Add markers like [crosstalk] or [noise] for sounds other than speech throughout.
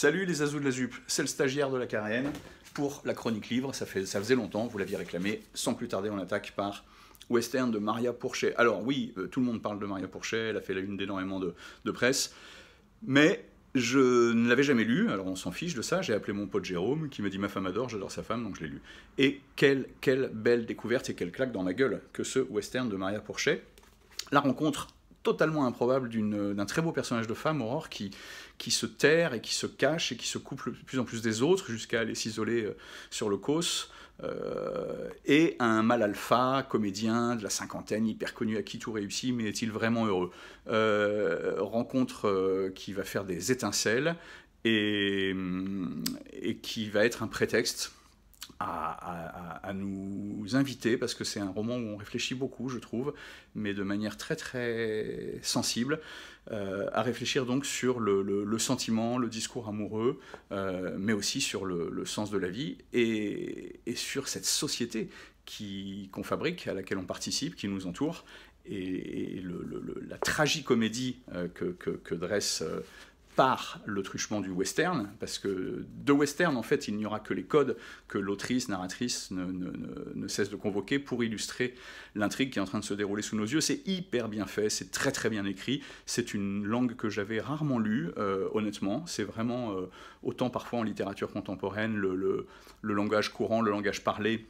Salut les azous de la ZUP, c'est le stagiaire de la carène pour la chronique livre. Ça, fait, ça faisait longtemps, vous l'aviez réclamé. Sans plus tarder, on attaque par Western de Maria Pourchet. Alors oui, euh, tout le monde parle de Maria Pourchet, elle a fait la une d'énormément de, presse, mais je ne l'avais jamais lu, alors on s'en fiche de ça. J'ai appelé mon pote Jérôme qui me dit Ma femme adore, j'adore sa femme, donc je l'ai lu. Et quelle, quelle belle découverte et quelle claque dans ma gueule que ce western de Maria Pourchet. La rencontre totalement improbable d'un très beau personnage de femme, Aurore, qui, qui se terre et qui se cache et qui se coupe de plus en plus des autres jusqu'à aller s'isoler euh, sur le cos. Euh, et un mal alpha, comédien de la cinquantaine, hyper connu, à qui tout réussit, mais est-il vraiment heureux euh, Rencontre qui va faire des étincelles et qui va être un prétexte à, nous inviter, parce que c'est un roman où on réfléchit beaucoup, je trouve, mais de manière très très sensible, euh, à réfléchir donc sur le, sentiment, le discours amoureux, euh, mais aussi sur le, sens de la vie et, sur cette société qu'on fabrique, à laquelle on participe, qui nous entoure, et, la tragicomédie euh, que, que, dresse par le truchement du western, parce que de western, en fait, il n'y aura que les codes que l'autrice, narratrice ne, cesse de convoquer pour illustrer l'intrigue qui est en train de se dérouler sous nos yeux. C'est hyper bien fait, c'est très très bien écrit, c'est une langue que j'avais rarement lue, euh, honnêtement. C'est vraiment, euh, autant parfois en littérature contemporaine, le langage courant, le langage parlé,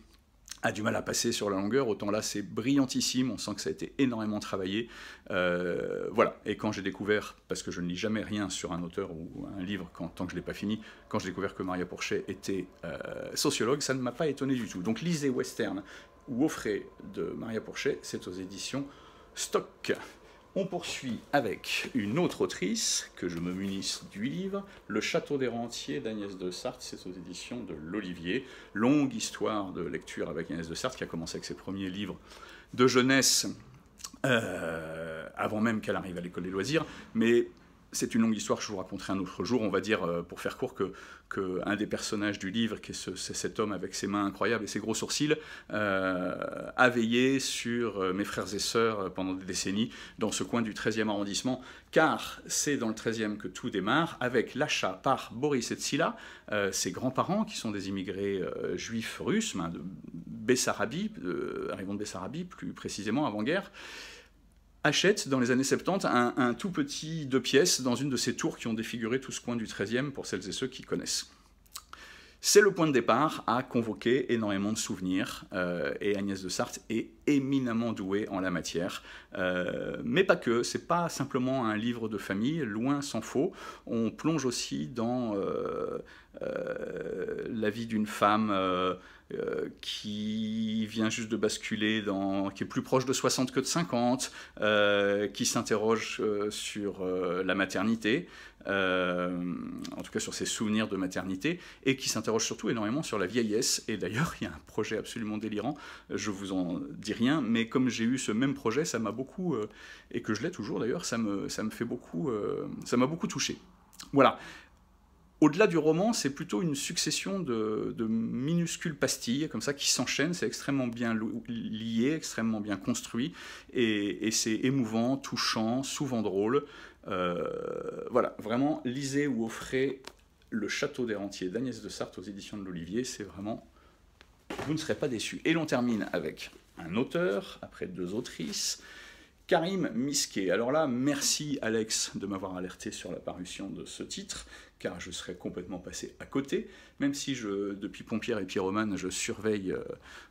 a du mal à passer sur la longueur, autant là c'est brillantissime, on sent que ça a été énormément travaillé. Euh, voilà, et quand j'ai découvert, parce que je ne lis jamais rien sur un auteur ou un livre tant que je ne l'ai pas fini, quand j'ai découvert que Maria Porchet était euh, sociologue, ça ne m'a pas étonné du tout. Donc lisez Western ou Offray de Maria Porchet, c'est aux éditions Stock. On poursuit avec une autre autrice, que je me munisse du livre, Le Château des Rentiers d'Agnès de Sartre, c'est aux éditions de l'Olivier. Longue histoire de lecture avec Agnès de Sartre, qui a commencé avec ses premiers livres de jeunesse, euh, avant même qu'elle arrive à l'école des loisirs, mais c'est une longue histoire que je vous raconterai un autre jour. On va dire, euh, pour faire court, que, que, un des personnages du livre, qui est cet homme avec ses mains incroyables et ses gros sourcils, euh, a veillé sur euh, mes frères et sœurs pendant des décennies dans ce coin du 13e arrondissement, car c'est dans le 13e que tout démarre avec l'achat par Boris et euh, ses grands-parents, qui sont des immigrés juifs russes, de Bessarabie, arrivant de Bessarabie plus précisément avant-guerre, achète dans les années 70 un, tout petit deux pièces dans une de ces tours qui ont défiguré tout ce coin du 13e pour celles et ceux qui connaissent. C'est le point de départ à convoquer énormément de souvenirs, euh, et Agnès de Sarthe est éminemment douée en la matière. Euh, mais pas que, c'est pas simplement un livre de famille, loin s'en faut. On plonge aussi dans euh, la vie d'une femme qui vient juste de basculer, dans, qui est plus proche de 60 que de 50, euh, qui s'interroge euh, sur euh, la maternité, en tout cas sur ses souvenirs de maternité, et qui s'interroge surtout énormément sur la vieillesse. Et d'ailleurs, il y a un projet absolument délirant, je vous en dis rien, mais comme j'ai eu ce même projet, ça m'a beaucoup, et que je l'ai toujours d'ailleurs, ça me, ça me fait beaucoup, ça m'a beaucoup touché. Voilà. Au-delà du roman, c'est plutôt une succession de, minuscules pastilles comme ça qui s'enchaînent. C'est extrêmement bien lié, extrêmement bien construit, et, c'est émouvant, touchant, souvent drôle. Euh, voilà, vraiment, lisez ou offrez Le Château des Rentiers d'Agnès de Sarthe aux éditions de l'Olivier. C'est vraiment, vous ne serez pas déçus. Et l'on termine avec un auteur, après deux autrices. Karim Misquet. Alors là, merci Alex de m'avoir alerté sur la parution de ce titre, car je serais complètement passé à côté, même si je, depuis Pompière et Pyromane, je surveille euh,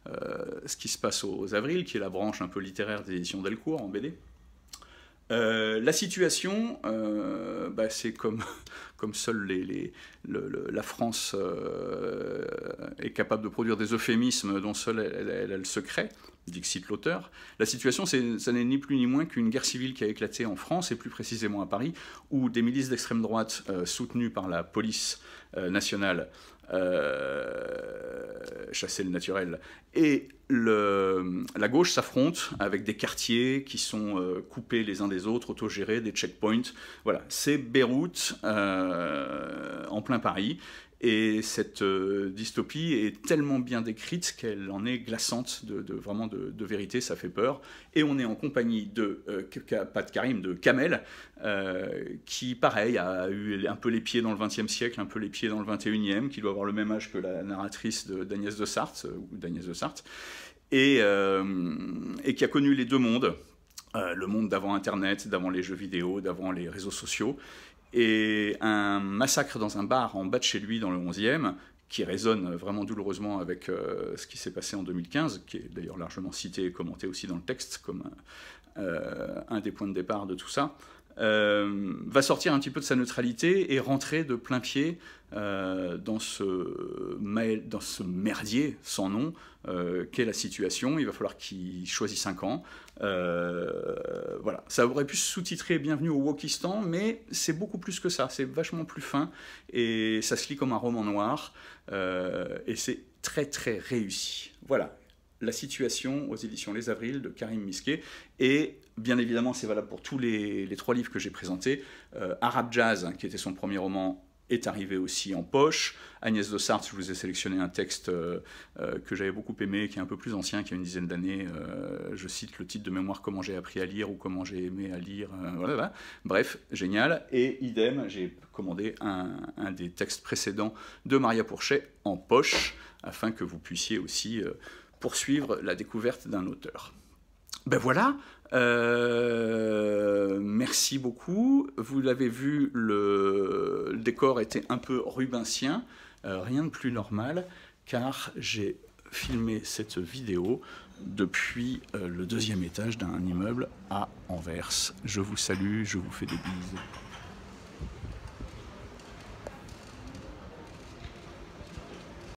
euh, ce qui se passe aux Avril, qui est la branche un peu littéraire des éditions Delcourt en BD. Euh, la situation, bah, c'est comme, [laughs] comme seule la France est capable de produire des euphémismes dont seule elle, a le secret, dixit l'auteur, la situation, ça n'est ni plus ni moins qu'une guerre civile qui a éclaté en France, et plus précisément à Paris, où des milices d'extrême droite euh, soutenues par la police euh, nationale, euh, chassaient le naturel, et le, la gauche s'affronte avec des quartiers qui sont coupés les uns des autres, autogérés, des checkpoints. Voilà, c'est Beyrouth en plein Paris, et cette euh, dystopie est tellement bien décrite qu'elle en est glaçante de, vraiment de, vérité, ça fait peur. Et on est en compagnie de, de euh, Karim, de Kamel, euh, qui, pareil, a eu un peu les pieds dans le XXe siècle, un peu les pieds dans le XXIe, qui doit avoir le même âge que la narratrice d'Agnès de, Sartre ou de Sartre, et qui a connu les deux mondes, le monde d'avant Internet, d'avant les jeux vidéo, d'avant les réseaux sociaux, et un massacre dans un bar en bas de chez lui dans le 11e, qui résonne vraiment douloureusement avec euh, ce qui s'est passé en 2015, qui est d'ailleurs largement cité et commenté aussi dans le texte comme euh, un des points de départ de tout ça. Euh, va sortir un petit peu de sa neutralité et rentrer de plein pied euh, dans, ce, merdier sans nom euh, qu'est la situation. Il va falloir qu'il choisisse cinq ans. voilà, ça aurait pu sous-titrer Bienvenue au walkistan mais c'est beaucoup plus que ça. C'est vachement plus fin et ça se lit comme un roman noir et c'est très très réussi. Voilà. La situation aux éditions Les Avrils de Karim Misquet et bien évidemment, c'est valable pour tous les, trois livres que j'ai présentés. Euh, Arab Jazz, hein, qui était son premier roman, est arrivé aussi en poche. Agnès de Sartre, je vous ai sélectionné un texte euh, euh, que j'avais beaucoup aimé, qui est un peu plus ancien, qui a une dizaine d'années. je cite le titre de mémoire Comment j'ai appris à lire ou Comment j'ai aimé à lire. Bref, génial. Et idem, j'ai commandé un, un, des textes précédents de Maria Pourchet en poche, afin que vous puissiez aussi poursuivre la découverte d'un auteur. Ben voilà, euh, merci beaucoup. Vous l'avez vu, le, décor était un peu rubincien, euh, rien de plus normal, car j'ai filmé cette vidéo depuis euh, le deuxième étage d'un immeuble à Anvers. Je vous salue, je vous fais des bisous.